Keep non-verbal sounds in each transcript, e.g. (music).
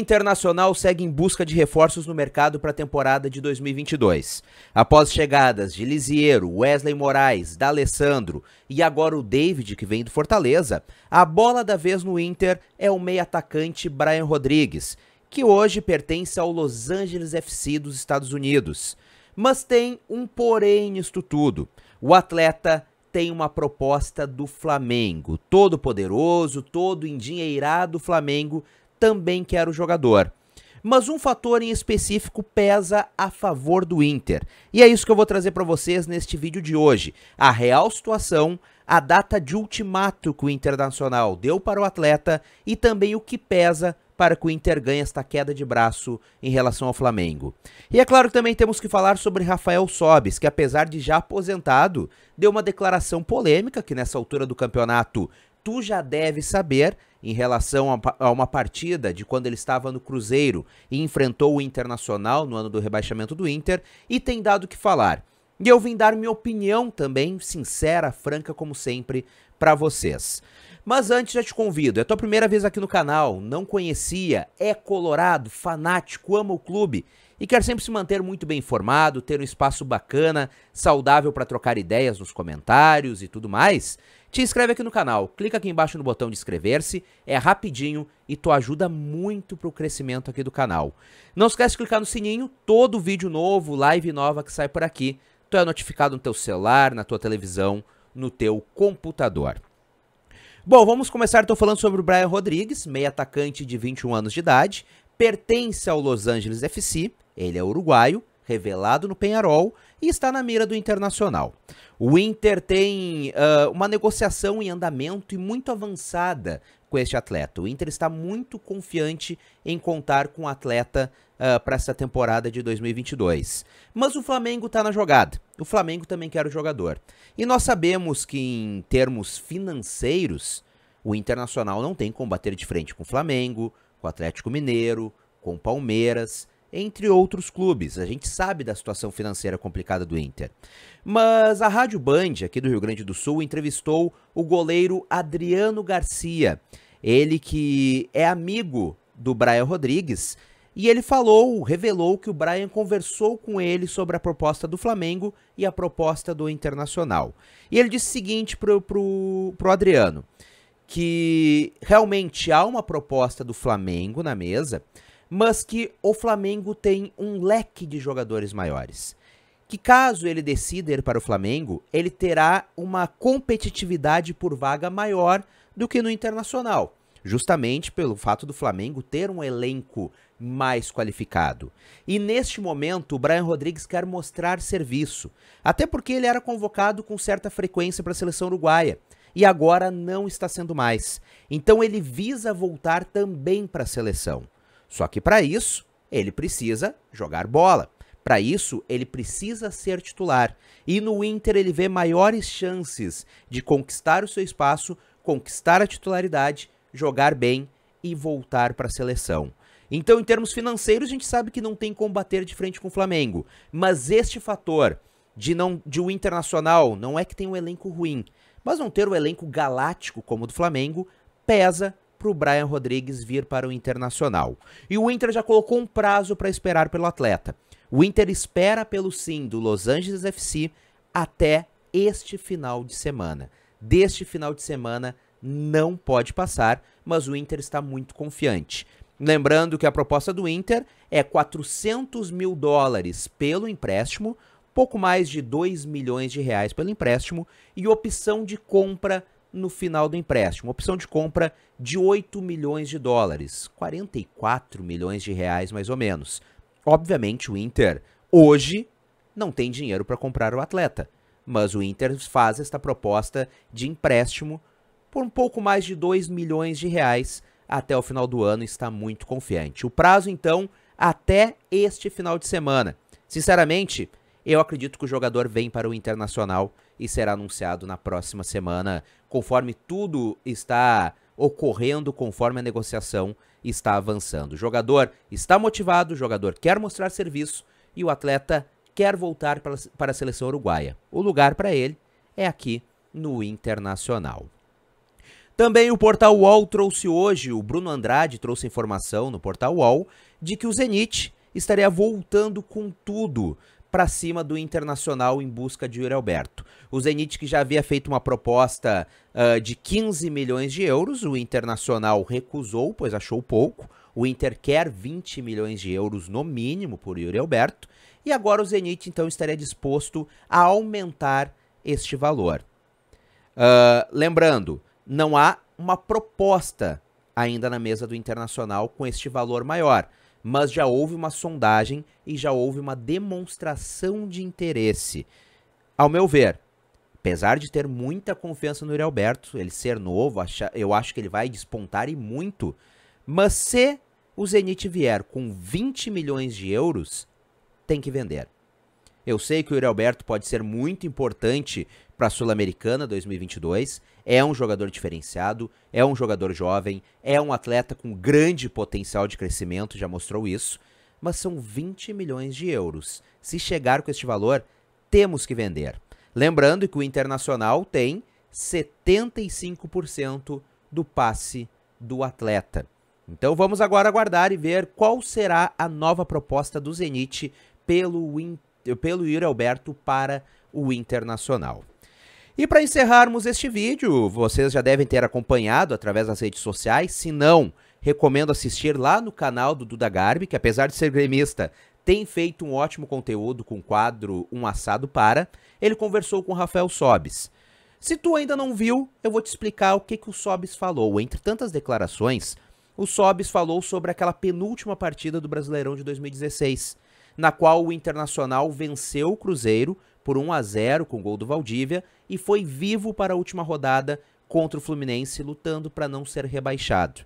Internacional segue em busca de reforços no mercado para a temporada de 2022. Após chegadas de Lisiero, Wesley Moraes, D'Alessandro e agora o David, que vem do Fortaleza, a bola da vez no Inter é o meio-atacante Brian Rodrigues, que hoje pertence ao Los Angeles FC dos Estados Unidos. Mas tem um porém nisto tudo. O atleta tem uma proposta do Flamengo. Todo poderoso, todo endinheirado Flamengo também quer o jogador. Mas um fator em específico pesa a favor do Inter. E é isso que eu vou trazer para vocês neste vídeo de hoje. A real situação, a data de ultimato que o Internacional deu para o atleta e também o que pesa para que o Inter ganhe esta queda de braço em relação ao Flamengo. E é claro que também temos que falar sobre Rafael Sobes, que apesar de já aposentado, deu uma declaração polêmica que nessa altura do campeonato tu já deve saber em relação a uma partida de quando ele estava no Cruzeiro e enfrentou o Internacional no ano do rebaixamento do Inter e tem dado o que falar. E eu vim dar minha opinião também, sincera, franca, como sempre, para vocês. Mas antes já te convido, é tua primeira vez aqui no canal, não conhecia, é colorado, fanático, ama o clube e quer sempre se manter muito bem informado, ter um espaço bacana, saudável para trocar ideias nos comentários e tudo mais, te inscreve aqui no canal, clica aqui embaixo no botão de inscrever-se, é rapidinho e tu ajuda muito pro crescimento aqui do canal. Não esquece de clicar no sininho, todo vídeo novo, live nova que sai por aqui, tu é notificado no teu celular, na tua televisão, no teu computador. Bom, vamos começar, estou falando sobre o Brian Rodrigues, meia atacante de 21 anos de idade, pertence ao Los Angeles FC, ele é uruguaio, revelado no Penharol e está na mira do Internacional. O Inter tem uh, uma negociação em andamento e muito avançada com este atleta. O Inter está muito confiante em contar com o atleta uh, para essa temporada de 2022. Mas o Flamengo está na jogada. O Flamengo também quer o jogador. E nós sabemos que, em termos financeiros, o Internacional não tem como bater de frente com o Flamengo, com o Atlético Mineiro, com o Palmeiras, entre outros clubes. A gente sabe da situação financeira complicada do Inter. Mas a Rádio Band, aqui do Rio Grande do Sul, entrevistou o goleiro Adriano Garcia. Ele que é amigo do Brian Rodrigues. E ele falou, revelou que o Brian conversou com ele sobre a proposta do Flamengo e a proposta do Internacional. E ele disse o seguinte pro, pro, pro Adriano: que realmente há uma proposta do Flamengo na mesa, mas que o Flamengo tem um leque de jogadores maiores. Que caso ele decida ir para o Flamengo, ele terá uma competitividade por vaga maior do que no Internacional, justamente pelo fato do Flamengo ter um elenco mais qualificado. E neste momento, o Brian Rodrigues quer mostrar serviço, até porque ele era convocado com certa frequência para a seleção uruguaia e agora não está sendo mais. Então ele visa voltar também para a seleção. Só que para isso, ele precisa jogar bola. Para isso, ele precisa ser titular. E no Inter ele vê maiores chances de conquistar o seu espaço, conquistar a titularidade, jogar bem e voltar para a seleção. Então, em termos financeiros, a gente sabe que não tem como bater de frente com o Flamengo, mas este fator de não de o Internacional não é que tem um elenco ruim, mas não ter o elenco galáctico como o do Flamengo pesa para o Brian Rodrigues vir para o Internacional. E o Inter já colocou um prazo para esperar pelo atleta. O Inter espera pelo sim do Los Angeles FC até este final de semana. Deste final de semana não pode passar, mas o Inter está muito confiante. Lembrando que a proposta do Inter é 400 mil dólares pelo empréstimo, pouco mais de 2 milhões de reais pelo empréstimo e opção de compra no final do empréstimo, opção de compra de 8 milhões de dólares, 44 milhões de reais mais ou menos. Obviamente o Inter hoje não tem dinheiro para comprar o atleta, mas o Inter faz esta proposta de empréstimo por um pouco mais de 2 milhões de reais até o final do ano, está muito confiante. O prazo então até este final de semana. Sinceramente, eu acredito que o jogador vem para o Internacional e será anunciado na próxima semana, conforme tudo está ocorrendo, conforme a negociação está avançando. O jogador está motivado, o jogador quer mostrar serviço e o atleta quer voltar para a seleção uruguaia. O lugar para ele é aqui no Internacional. Também o portal UOL trouxe hoje, o Bruno Andrade trouxe informação no portal UOL de que o Zenit estaria voltando com tudo para cima do Internacional em busca de Yuri Alberto. O Zenit que já havia feito uma proposta uh, de 15 milhões de euros, o Internacional recusou, pois achou pouco. O Inter quer 20 milhões de euros no mínimo por Yuri Alberto, e agora o Zenit então estaria disposto a aumentar este valor. Uh, lembrando, não há uma proposta ainda na mesa do Internacional com este valor maior. Mas já houve uma sondagem e já houve uma demonstração de interesse. Ao meu ver, apesar de ter muita confiança no Yuri Alberto, ele ser novo, eu acho que ele vai despontar e muito. Mas se o Zenit vier com 20 milhões de euros, tem que vender. Eu sei que o Yuri Alberto pode ser muito importante para a Sul-Americana 2022. É um jogador diferenciado, é um jogador jovem, é um atleta com grande potencial de crescimento, já mostrou isso. Mas são 20 milhões de euros. Se chegar com este valor, temos que vender. Lembrando que o Internacional tem 75% do passe do atleta. Então vamos agora aguardar e ver qual será a nova proposta do Zenit pelo Inter pelo Yuri Alberto para o Internacional. E para encerrarmos este vídeo, vocês já devem ter acompanhado através das redes sociais, se não, recomendo assistir lá no canal do Duda Garbi, que apesar de ser gremista, tem feito um ótimo conteúdo com o quadro Um Assado Para. Ele conversou com o Rafael Sobes. Se tu ainda não viu, eu vou te explicar o que, que o Sobes falou. Entre tantas declarações, o Sobes falou sobre aquela penúltima partida do Brasileirão de 2016 na qual o Internacional venceu o Cruzeiro por 1 a 0 com o gol do Valdívia e foi vivo para a última rodada contra o Fluminense, lutando para não ser rebaixado.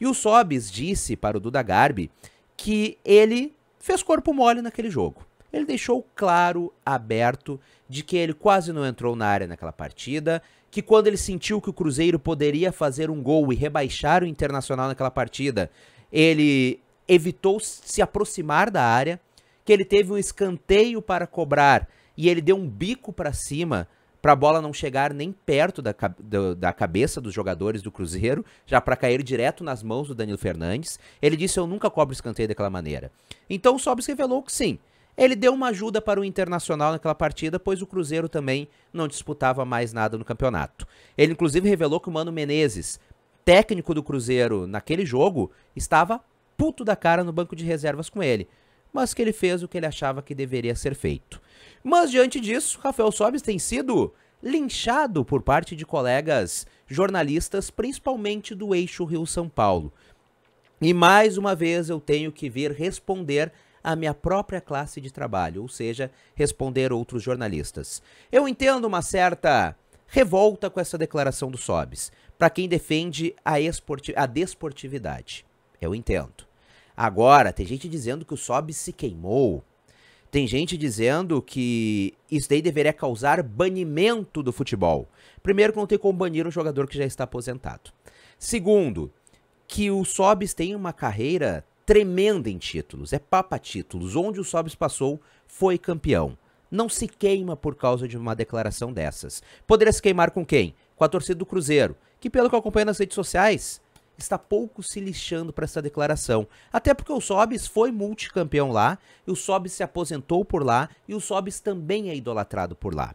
E o Sobis disse para o Duda Garbi que ele fez corpo mole naquele jogo. Ele deixou claro, aberto, de que ele quase não entrou na área naquela partida, que quando ele sentiu que o Cruzeiro poderia fazer um gol e rebaixar o Internacional naquela partida, ele evitou se aproximar da área, que ele teve um escanteio para cobrar e ele deu um bico para cima para a bola não chegar nem perto da, do, da cabeça dos jogadores do Cruzeiro, já para cair direto nas mãos do Danilo Fernandes. Ele disse: Eu nunca cobro escanteio daquela maneira. Então o Sobis revelou que sim. Ele deu uma ajuda para o Internacional naquela partida, pois o Cruzeiro também não disputava mais nada no campeonato. Ele inclusive revelou que o Mano Menezes, técnico do Cruzeiro naquele jogo, estava puto da cara no banco de reservas com ele mas que ele fez o que ele achava que deveria ser feito. Mas diante disso, Rafael Sobes tem sido linchado por parte de colegas jornalistas, principalmente do eixo Rio-São Paulo. E mais uma vez eu tenho que vir responder à minha própria classe de trabalho, ou seja, responder outros jornalistas. Eu entendo uma certa revolta com essa declaração do Sobes, para quem defende a, a desportividade. Eu entendo. Agora, tem gente dizendo que o Sob se queimou. Tem gente dizendo que isso daí deveria causar banimento do futebol. Primeiro, que não tem como banir um jogador que já está aposentado. Segundo, que o Sobis tem uma carreira tremenda em títulos, é papa títulos. Onde o Sobis passou, foi campeão. Não se queima por causa de uma declaração dessas. Poderia se queimar com quem? Com a torcida do Cruzeiro, que pelo que eu acompanho nas redes sociais, está pouco se lixando para essa declaração. Até porque o Sobis foi multicampeão lá, o Sobis se aposentou por lá e o Sobis também é idolatrado por lá.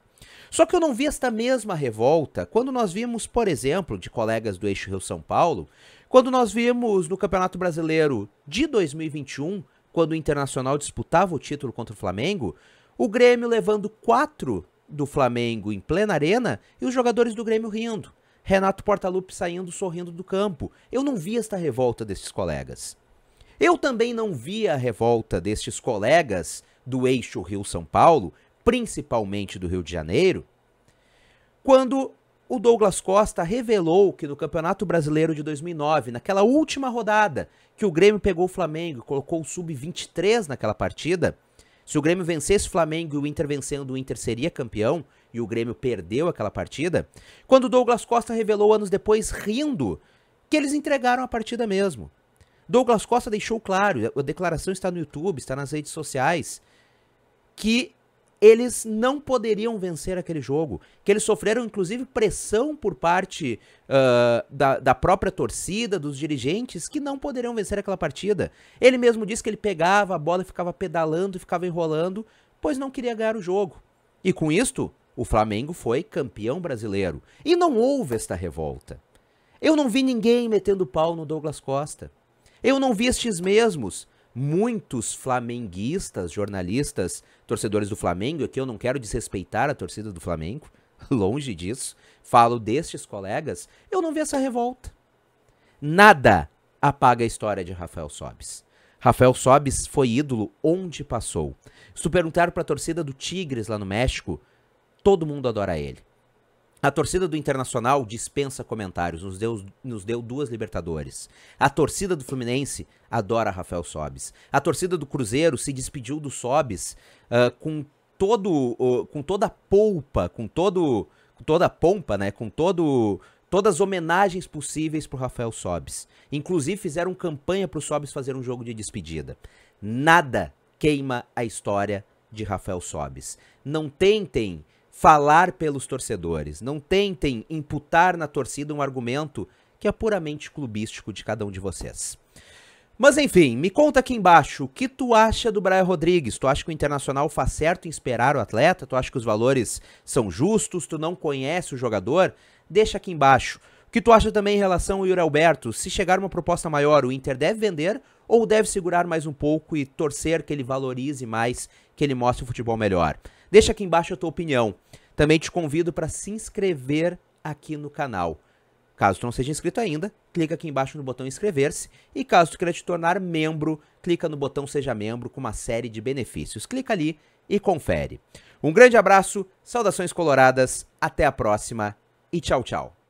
Só que eu não vi esta mesma revolta quando nós vimos, por exemplo, de colegas do Eixo Rio São Paulo, quando nós vimos no Campeonato Brasileiro de 2021, quando o Internacional disputava o título contra o Flamengo, o Grêmio levando quatro do Flamengo em plena arena e os jogadores do Grêmio rindo. Renato Portaluppi saindo sorrindo do campo. Eu não vi esta revolta desses colegas. Eu também não vi a revolta destes colegas do eixo Rio-São Paulo, principalmente do Rio de Janeiro, quando o Douglas Costa revelou que no Campeonato Brasileiro de 2009, naquela última rodada que o Grêmio pegou o Flamengo e colocou o sub-23 naquela partida, se o Grêmio vencesse o Flamengo e o Inter vencendo, o Inter seria campeão, e o Grêmio perdeu aquela partida, quando Douglas Costa revelou anos depois, rindo, que eles entregaram a partida mesmo. Douglas Costa deixou claro, a declaração está no YouTube, está nas redes sociais, que eles não poderiam vencer aquele jogo, que eles sofreram inclusive pressão por parte uh, da, da, própria torcida, dos dirigentes, que não poderiam vencer aquela partida. Ele mesmo disse que ele pegava a bola e ficava pedalando, e ficava enrolando, pois não queria ganhar o jogo. E com isto, o Flamengo foi campeão brasileiro. E não houve esta revolta. Eu não vi ninguém metendo pau no Douglas Costa. Eu não vi estes mesmos, muitos flamenguistas, jornalistas, torcedores do Flamengo, aqui eu não quero desrespeitar a torcida do Flamengo, (laughs) longe disso, falo destes colegas, eu não vi essa revolta. Nada apaga a história de Rafael Sobes. Rafael Sobes foi ídolo onde passou. Se tu perguntar para a torcida do Tigres lá no México, Todo mundo adora ele. A torcida do Internacional dispensa comentários, nos deu, nos deu duas Libertadores. A torcida do Fluminense adora Rafael Sobis. A torcida do Cruzeiro se despediu do Sobis uh, com, todo, uh, com toda a polpa, com, todo, com toda a pompa, né? com todo, todas as homenagens possíveis para Rafael Sobis. Inclusive fizeram campanha para o Sobis fazer um jogo de despedida. Nada queima a história de Rafael Sobis. Não tentem falar pelos torcedores. Não tentem imputar na torcida um argumento que é puramente clubístico de cada um de vocês. Mas enfim, me conta aqui embaixo o que tu acha do Brian Rodrigues. Tu acha que o Internacional faz certo em esperar o atleta? Tu acha que os valores são justos? Tu não conhece o jogador? Deixa aqui embaixo. O que tu acha também em relação ao Yuri Alberto? Se chegar uma proposta maior, o Inter deve vender ou deve segurar mais um pouco e torcer que ele valorize mais, que ele mostre o futebol melhor? Deixa aqui embaixo a tua opinião. Também te convido para se inscrever aqui no canal. Caso tu não seja inscrito ainda, clica aqui embaixo no botão inscrever-se e caso tu queira te tornar membro, clica no botão seja membro com uma série de benefícios. Clica ali e confere. Um grande abraço, saudações coloradas, até a próxima e tchau, tchau.